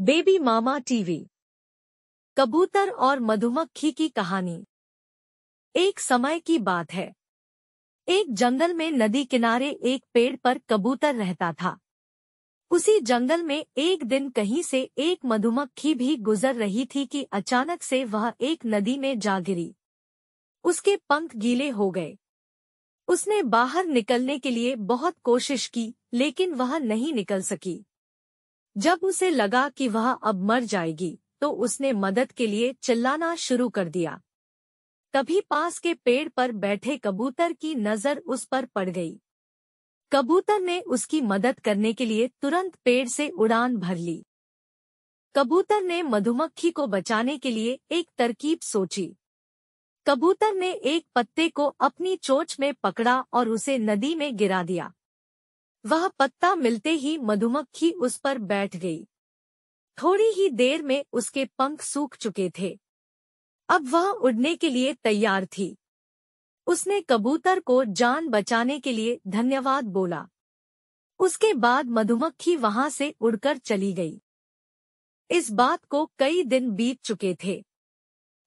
baby mama TV कबूतर और मधुमक्खी की कहानी एक समय की बात है एक जंगल में नदी किनारे एक पेड़ पर कबूतर रहता था उसी जंगल में एक दिन कहीं से एक मधुमक्खी भी गुजर रही थी कि अचानक से वह एक नदी में जा गिरी उसके पंख गीले हो गए उसने बाहर निकलने के लिए बहुत कोशिश की लेकिन वह नहीं निकल सकी जब उसे लगा कि वह अब मर जाएगी तो उसने मदद के लिए चिल्लाना शुरू कर दिया तभी पास के पेड़ पर बैठे कबूतर की नजर उस पर पड़ गई कबूतर ने उसकी मदद करने के लिए तुरंत पेड़ से उड़ान भर ली कबूतर ने मधुमक्खी को बचाने के लिए एक तरकीब सोची कबूतर ने एक पत्ते को अपनी चोच में पकड़ा और उसे नदी में गिरा दिया वह पत्ता मिलते ही मधुमक्खी उस पर बैठ गई थोड़ी ही देर में उसके पंख सूख चुके थे अब वह उड़ने के लिए तैयार थी उसने कबूतर को जान बचाने के लिए धन्यवाद बोला उसके बाद मधुमक्खी वहां से उड़कर चली गई इस बात को कई दिन बीत चुके थे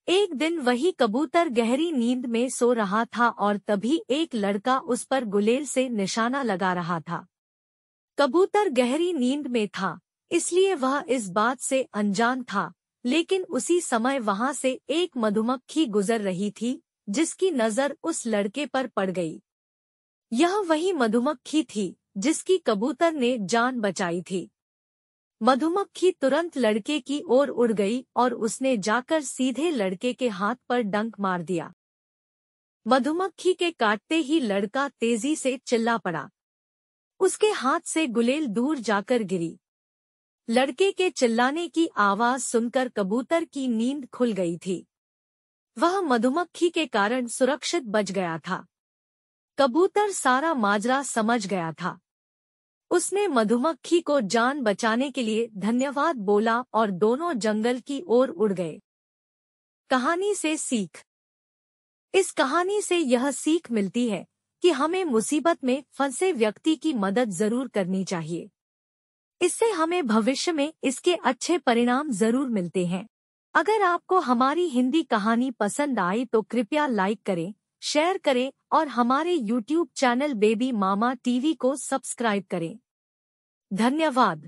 एक दिन वही कबूतर गहरी नींद में सो रहा था और तभी एक लड़का उस पर गुलेल से निशाना लगा रहा था कबूतर गहरी नींद में था इसलिए वह इस बात से अनजान था लेकिन उसी समय वहां से एक मधुमक्खी गुजर रही थी जिसकी नजर उस लड़के पर पड़ गई यह वही मधुमक्खी थी जिसकी कबूतर ने जान बचाई थी मधुमक्खी तुरंत लड़के की ओर उड़ गई और उसने जाकर सीधे लड़के के हाथ पर डंक मार दिया मधुमक्खी के काटते ही लड़का तेजी से चिल्ला पड़ा उसके हाथ से गुलेल दूर जाकर गिरी लड़के के चिल्लाने की आवाज सुनकर कबूतर की नींद खुल गई थी वह मधुमक्खी के कारण सुरक्षित बच गया था कबूतर सारा माजरा समझ गया था उसने मधुमक्खी को जान बचाने के लिए धन्यवाद बोला और दोनों जंगल की ओर उड़ गए कहानी से सीख इस कहानी से यह सीख मिलती है कि हमें मुसीबत में फंसे व्यक्ति की मदद जरूर करनी चाहिए इससे हमें भविष्य में इसके अच्छे परिणाम जरूर मिलते हैं अगर आपको हमारी हिंदी कहानी पसंद आई तो कृपया लाइक करें शेयर करें और हमारे YouTube channel baby mama TV को सब्सक्राइब करें धन्यवाद